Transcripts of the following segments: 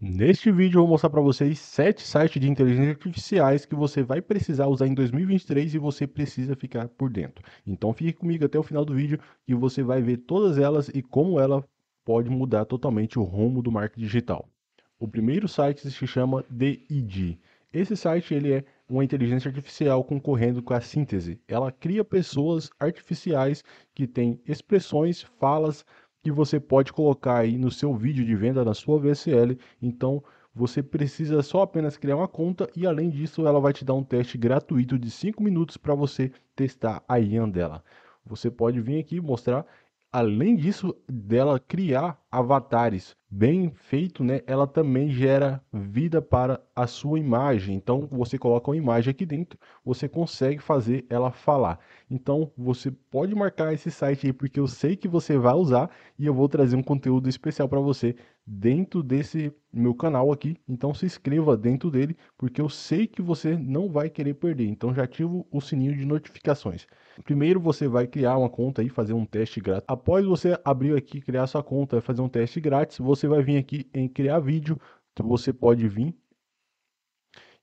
Neste vídeo eu vou mostrar para vocês 7 sites de inteligência artificiais que você vai precisar usar em 2023 e você precisa ficar por dentro. Então fique comigo até o final do vídeo e você vai ver todas elas e como ela pode mudar totalmente o rumo do marketing digital. O primeiro site se chama DID. Esse site ele é uma inteligência artificial concorrendo com a síntese. Ela cria pessoas artificiais que têm expressões, falas, que você pode colocar aí no seu vídeo de venda na sua VSL. Então, você precisa só apenas criar uma conta e além disso, ela vai te dar um teste gratuito de 5 minutos para você testar a IAN dela. Você pode vir aqui mostrar além disso, dela criar avatares bem feito, né? Ela também gera vida para a sua imagem. Então, você coloca uma imagem aqui dentro, você consegue fazer ela falar. Então, você pode marcar esse site aí porque eu sei que você vai usar e eu vou trazer um conteúdo especial para você dentro desse meu canal aqui. Então se inscreva dentro dele, porque eu sei que você não vai querer perder. Então já ativo o sininho de notificações. Primeiro você vai criar uma conta e fazer um teste grátis. Após você abrir aqui, criar sua conta, e fazer um teste grátis, você vai vir aqui em criar vídeo. Então, você pode vir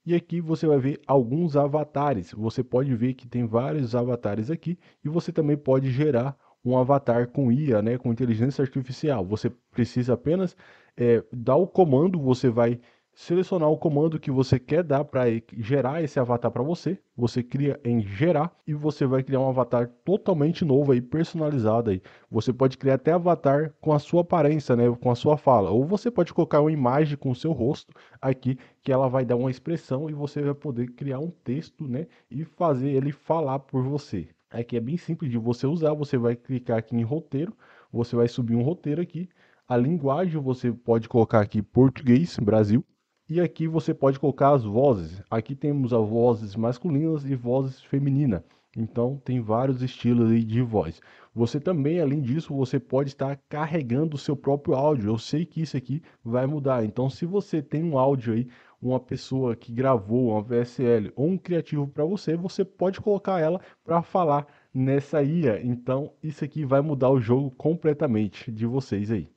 e aqui você vai ver alguns avatares. Você pode ver que tem vários avatares aqui e você também pode gerar um avatar com IA, né, com inteligência artificial. Você precisa apenas é, dar o comando, você vai selecionar o comando que você quer dar para gerar esse avatar para você. Você cria em gerar e você vai criar um avatar totalmente novo aí, personalizado aí. Você pode criar até avatar com a sua aparência, né, com a sua fala, ou você pode colocar uma imagem com o seu rosto aqui que ela vai dar uma expressão e você vai poder criar um texto, né, e fazer ele falar por você. Aqui é, é bem simples de você usar, você vai clicar aqui em roteiro, você vai subir um roteiro aqui. A linguagem você pode colocar aqui português, Brasil. E aqui você pode colocar as vozes. Aqui temos as vozes masculinas e vozes femininas. Então tem vários estilos aí de voz. Você também, além disso, você pode estar carregando o seu próprio áudio. Eu sei que isso aqui vai mudar. Então, se você tem um áudio aí, uma pessoa que gravou uma VSL ou um criativo para você, você pode colocar ela para falar nessa IA. Então, isso aqui vai mudar o jogo completamente de vocês aí.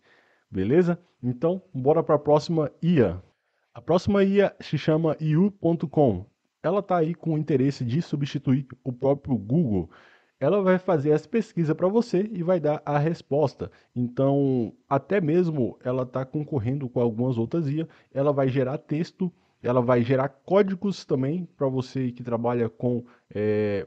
Beleza? Então, bora para a próxima IA. A próxima IA se chama iu.com. Ela está aí com o interesse de substituir o próprio Google ela vai fazer essa pesquisa para você e vai dar a resposta. Então, até mesmo ela está concorrendo com algumas outras IA, ela vai gerar texto, ela vai gerar códigos também para você que trabalha com é,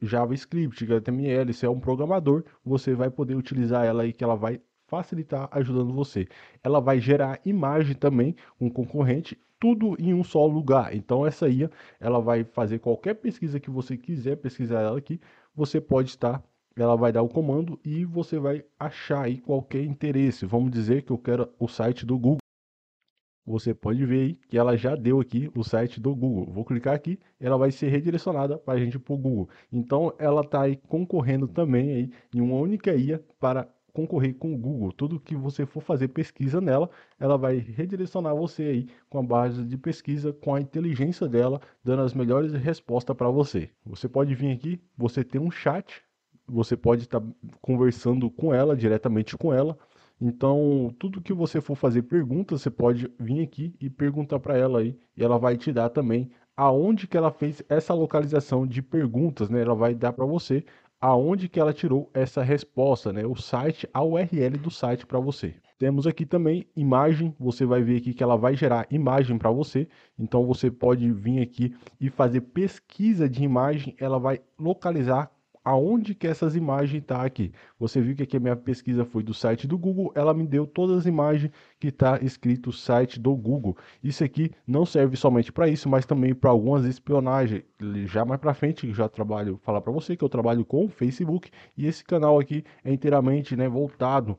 JavaScript, HTML, se é um programador, você vai poder utilizar ela e que ela vai facilitar ajudando você. Ela vai gerar imagem também, um concorrente, tudo em um só lugar. Então essa IA, ela vai fazer qualquer pesquisa que você quiser pesquisar ela aqui, você pode estar, ela vai dar o comando e você vai achar aí qualquer interesse. Vamos dizer que eu quero o site do Google. Você pode ver aí que ela já deu aqui o site do Google. Vou clicar aqui, ela vai ser redirecionada para a gente para o Google. Então ela está aí concorrendo também aí em uma única IA para concorrer com o Google. Tudo que você for fazer pesquisa nela, ela vai redirecionar você aí com a base de pesquisa, com a inteligência dela, dando as melhores respostas para você. Você pode vir aqui, você tem um chat, você pode estar tá conversando com ela, diretamente com ela. Então, tudo que você for fazer pergunta, você pode vir aqui e perguntar para ela aí, e ela vai te dar também aonde que ela fez essa localização de perguntas, né? Ela vai dar para você aonde que ela tirou essa resposta, né? O site, a URL do site para você. Temos aqui também imagem, você vai ver aqui que ela vai gerar imagem para você. Então você pode vir aqui e fazer pesquisa de imagem, ela vai localizar aonde que essas imagens tá aqui. Você viu que aqui a minha pesquisa foi do site do Google, ela me deu todas as imagens que está escrito site do Google. Isso aqui não serve somente para isso, mas também para algumas espionagens. Já mais para frente, já trabalho, falar para você que eu trabalho com o Facebook e esse canal aqui é inteiramente, né, voltado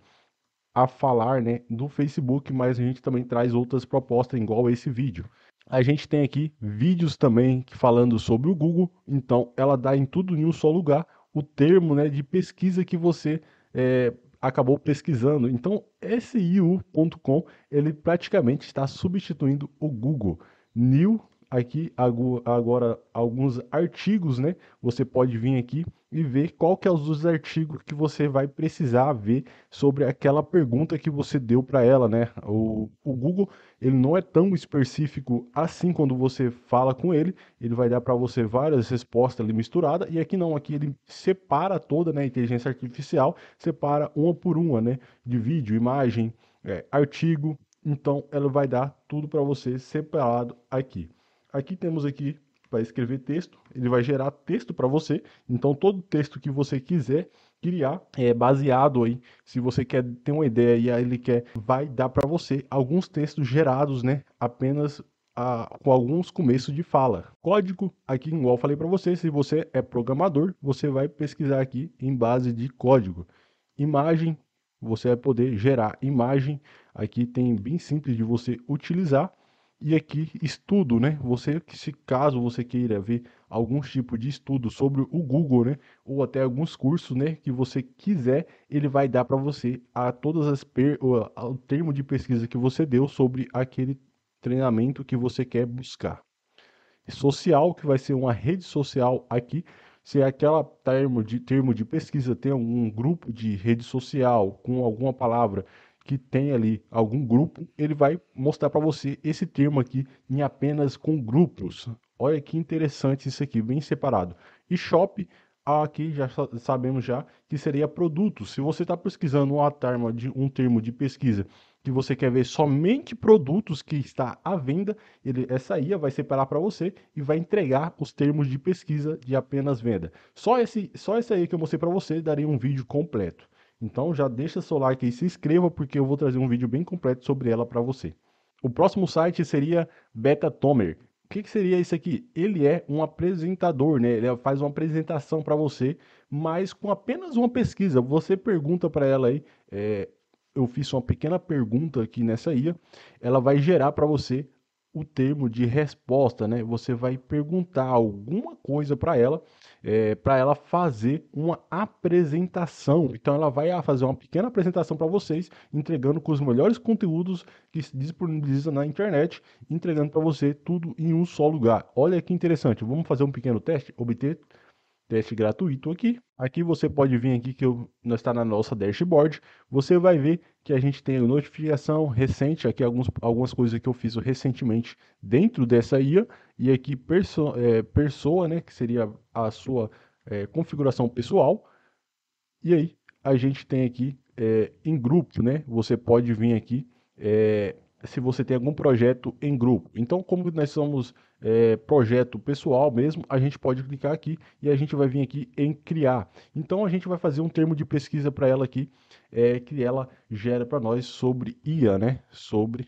a falar, né, do Facebook, mas a gente também traz outras propostas igual a esse vídeo. A gente tem aqui vídeos também falando sobre o Google, então ela dá em tudo em um só lugar o termo né, de pesquisa que você é, acabou pesquisando. Então, siu.com ele praticamente está substituindo o Google. New aqui agora alguns artigos, né? Você pode vir aqui e ver qual que é os artigos que você vai precisar ver sobre aquela pergunta que você deu para ela, né? O, o Google, ele não é tão específico assim quando você fala com ele, ele vai dar para você várias respostas ali misturadas, e aqui não, aqui ele separa toda, né, a inteligência artificial, separa uma por uma, né, de vídeo, imagem, é, artigo, então ela vai dar tudo para você separado aqui. Aqui temos aqui para escrever texto, ele vai gerar texto para você. Então todo texto que você quiser criar é baseado aí, se você quer ter uma ideia e aí ele quer vai dar para você alguns textos gerados, né, apenas a, ah, com alguns começos de fala. Código, aqui igual falei para você, se você é programador, você vai pesquisar aqui em base de código. Imagem, você vai poder gerar imagem. Aqui tem bem simples de você utilizar e aqui, estudo, né? Você, se caso você queira ver algum tipo de estudo sobre o Google, né? Ou até alguns cursos, né? Que você quiser, ele vai dar para você a todas as per... o termo de pesquisa que você deu sobre aquele treinamento que você quer buscar. Social, que vai ser uma rede social aqui. Se aquela termo de, termo de pesquisa tem algum grupo de rede social com alguma palavra que tem ali algum grupo, ele vai mostrar para você esse termo aqui em apenas com grupos. Olha que interessante isso aqui, bem separado. E shop, aqui já sabemos já que seria produtos. Se você está pesquisando uma termo de, um termo de pesquisa que você quer ver somente produtos que está à venda, ele, essa IA vai separar para você e vai entregar os termos de pesquisa de apenas venda. Só, esse, só essa aí que eu mostrei para você daria um vídeo completo. Então já deixa seu like e se inscreva porque eu vou trazer um vídeo bem completo sobre ela para você. O próximo site seria Betatomer. O que, que, seria isso aqui? Ele é um apresentador, né? Ele faz uma apresentação para você, mas com apenas uma pesquisa. Você pergunta para ela aí. É, eu fiz uma pequena pergunta aqui nessa IA. Ela vai gerar para você o termo de resposta, né? Você vai perguntar alguma coisa para ela, é, para ela fazer uma apresentação. Então ela vai fazer uma pequena apresentação para vocês, entregando com os melhores conteúdos que se disponibiliza na internet, entregando para você tudo em um só lugar. Olha que interessante. Vamos fazer um pequeno teste, obter teste gratuito aqui. Aqui você pode vir aqui que eu, nós está na nossa dashboard. Você vai ver que a gente tem notificação recente, aqui alguns, algumas coisas que eu fiz recentemente dentro dessa IA, e aqui perso, é, pessoa, né, que seria a sua é, configuração pessoal, e aí a gente tem aqui é, em grupo, né, você pode vir aqui é, se você tem algum projeto em grupo. Então, como nós somos é, projeto pessoal mesmo, a gente pode clicar aqui e a gente vai vir aqui em criar. Então, a gente vai fazer um termo de pesquisa para ela aqui, é, que ela gera para nós sobre IA, né? Sobre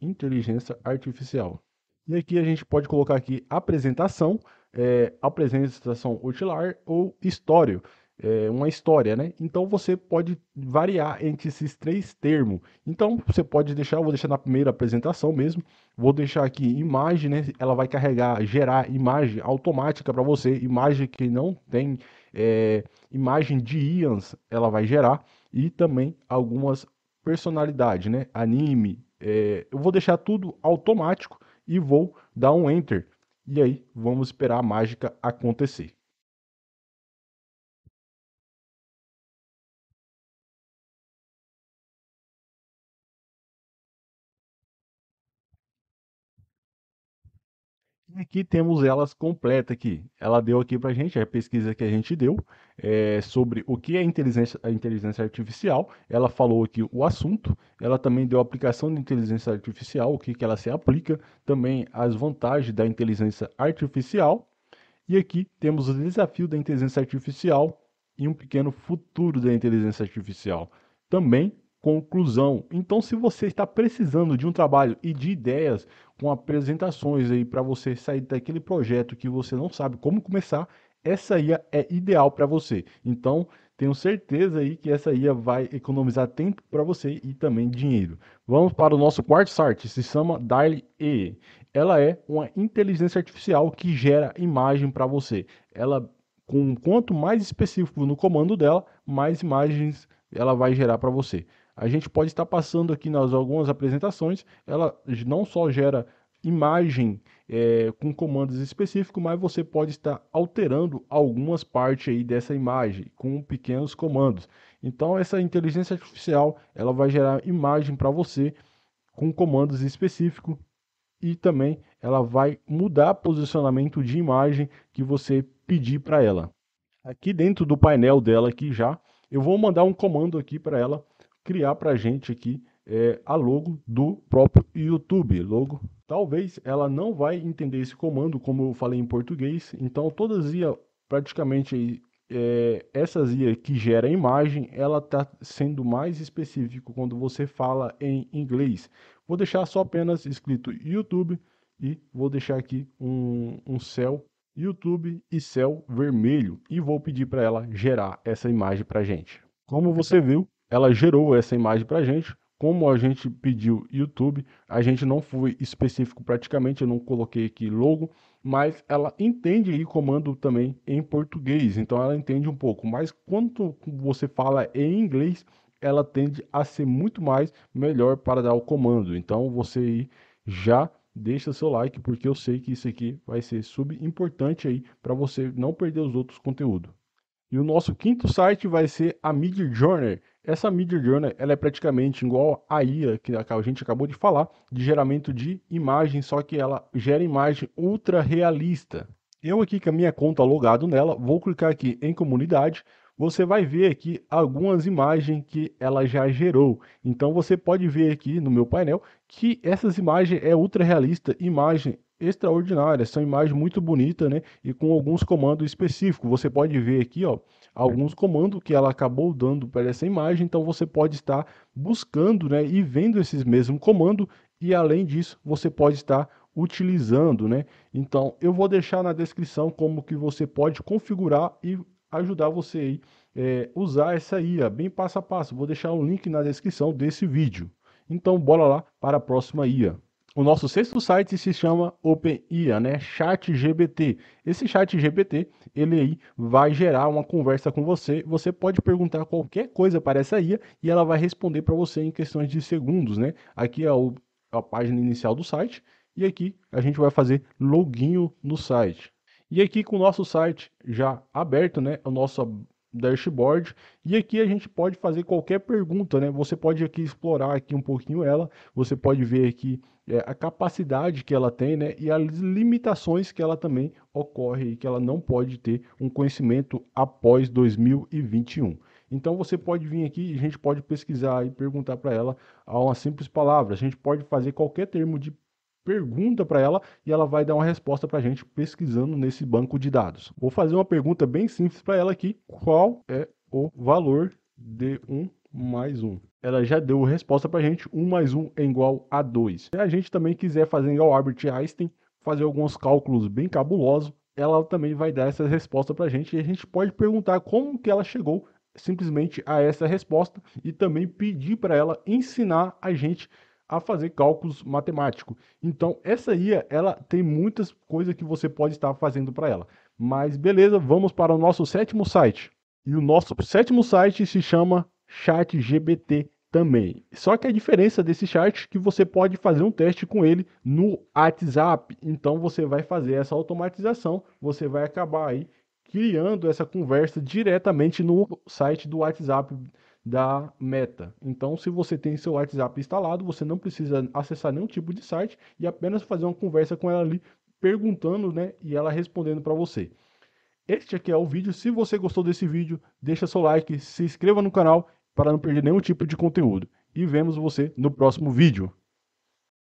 inteligência artificial. E aqui a gente pode colocar aqui apresentação, é, apresentação utilar ou história é, uma história, né? Então você pode variar entre esses três termos. Então você pode deixar, eu vou deixar na primeira apresentação mesmo, vou deixar aqui imagem, né? Ela vai carregar, gerar imagem automática para você, imagem que não tem é, imagem de IANs, ela vai gerar e também algumas personalidades, né? Anime, é, eu vou deixar tudo automático e vou dar um enter. E aí vamos esperar a mágica acontecer. É e aqui temos elas completa aqui. Ela deu aqui para a gente a pesquisa que a gente deu é, sobre o que é inteligência, a inteligência artificial. Ela falou aqui o assunto. Ela também deu a aplicação de inteligência artificial, o que, que ela se aplica, também as vantagens da inteligência artificial. E aqui temos o desafio da inteligência artificial e um pequeno futuro da inteligência artificial. Também conclusão. Então, se você está precisando de um trabalho e de ideias com apresentações aí para você sair daquele projeto que você não sabe como começar, essa IA é ideal para você. Então, tenho certeza aí que essa IA vai economizar tempo para você e também dinheiro. Vamos para o nosso quarto site, se chama DALI E. Ela é uma inteligência artificial que gera imagem para você. Ela com quanto mais específico no comando dela, mais imagens ela vai gerar para você a gente pode estar passando aqui nas algumas apresentações, ela não só gera imagem é, com comandos específicos, mas você pode estar alterando algumas partes aí dessa imagem com pequenos comandos. Então essa inteligência artificial ela vai gerar imagem para você com comandos específicos e também ela vai mudar posicionamento de imagem que você pedir para ela. Aqui dentro do painel dela aqui já, eu vou mandar um comando aqui para ela criar para a gente aqui é, a logo do próprio YouTube, logo. Talvez ela não vai entender esse comando, como eu falei em português, então todas IA, praticamente é, essas IA que gera imagem, ela está sendo mais específico quando você fala em inglês. Vou deixar só apenas escrito YouTube e vou deixar aqui um, um céu YouTube e céu vermelho e vou pedir para ela gerar essa imagem para gente. Como você viu, ela gerou essa imagem para a gente. Como a gente pediu YouTube, a gente não foi específico praticamente, eu não coloquei aqui logo, mas ela entende aí comando também em português, então ela entende um pouco. Mas quando você fala em inglês, ela tende a ser muito mais melhor para dar o comando. Então você aí já deixa seu like, porque eu sei que isso aqui vai ser sub importante aí para você não perder os outros conteúdos. E o nosso quinto site vai ser a Midjourney. Essa Midjourney ela é praticamente igual a IA que a gente acabou de falar, de geramento de imagem, só que ela gera imagem ultra realista. Eu aqui com a minha conta logado nela, vou clicar aqui em comunidade, você vai ver aqui algumas imagens que ela já gerou. Então você pode ver aqui no meu painel que essas imagens é ultra realista, imagem extraordinárias, são imagens muito bonitas, né? E com alguns comandos específicos. Você pode ver aqui, ó, alguns comandos que ela acabou dando para essa imagem, então você pode estar buscando, né, e vendo esses mesmos comandos e além disso, você pode estar utilizando, né? Então, eu vou deixar na descrição como que você pode configurar e ajudar você aí é, usar essa IA bem passo a passo. Vou deixar um link na descrição desse vídeo. Então, bora lá para a próxima IA. O nosso sexto site se chama OpenIA, né? Chat GBT. Esse chat GBT, ele aí vai gerar uma conversa com você. Você pode perguntar qualquer coisa para essa IA e ela vai responder para você em questões de segundos, né? Aqui é o, a página inicial do site e aqui a gente vai fazer login no site. E aqui com o nosso site já aberto, né? O nosso dashboard e aqui a gente pode fazer qualquer pergunta, né? Você pode aqui explorar aqui um pouquinho ela, você pode ver aqui é, a capacidade que ela tem, né? E as limitações que ela também ocorre e que ela não pode ter um conhecimento após 2021. Então você pode vir aqui e a gente pode pesquisar e perguntar para ela a uma simples palavra. A gente pode fazer qualquer termo de pergunta para ela e ela vai dar uma resposta para a gente pesquisando nesse banco de dados. Vou fazer uma pergunta bem simples para ela aqui: qual é o valor de 1 mais 1? Ela já deu a resposta para a gente: 1 mais 1 é igual a 2. Se a gente também quiser fazer igual Albert Einstein, fazer alguns cálculos bem cabulosos, ela também vai dar essa resposta para a gente e a gente pode perguntar como que ela chegou simplesmente a essa resposta e também pedir para ela ensinar a gente a fazer cálculos matemáticos. Então, essa IA, ela tem muitas coisas que você pode estar fazendo para ela. Mas beleza, vamos para o nosso sétimo site. E o nosso sétimo site se chama ChatGPT também. Só que a diferença desse chat é que você pode fazer um teste com ele no WhatsApp. Então você vai fazer essa automatização, você vai acabar aí criando essa conversa diretamente no site do WhatsApp da Meta. Então, se você tem seu WhatsApp instalado, você não precisa acessar nenhum tipo de site e apenas fazer uma conversa com ela ali, perguntando, né, e ela respondendo para você. Este aqui é o vídeo. Se você gostou desse vídeo, deixa seu like, se inscreva no canal para não perder nenhum tipo de conteúdo. E vemos você no próximo vídeo.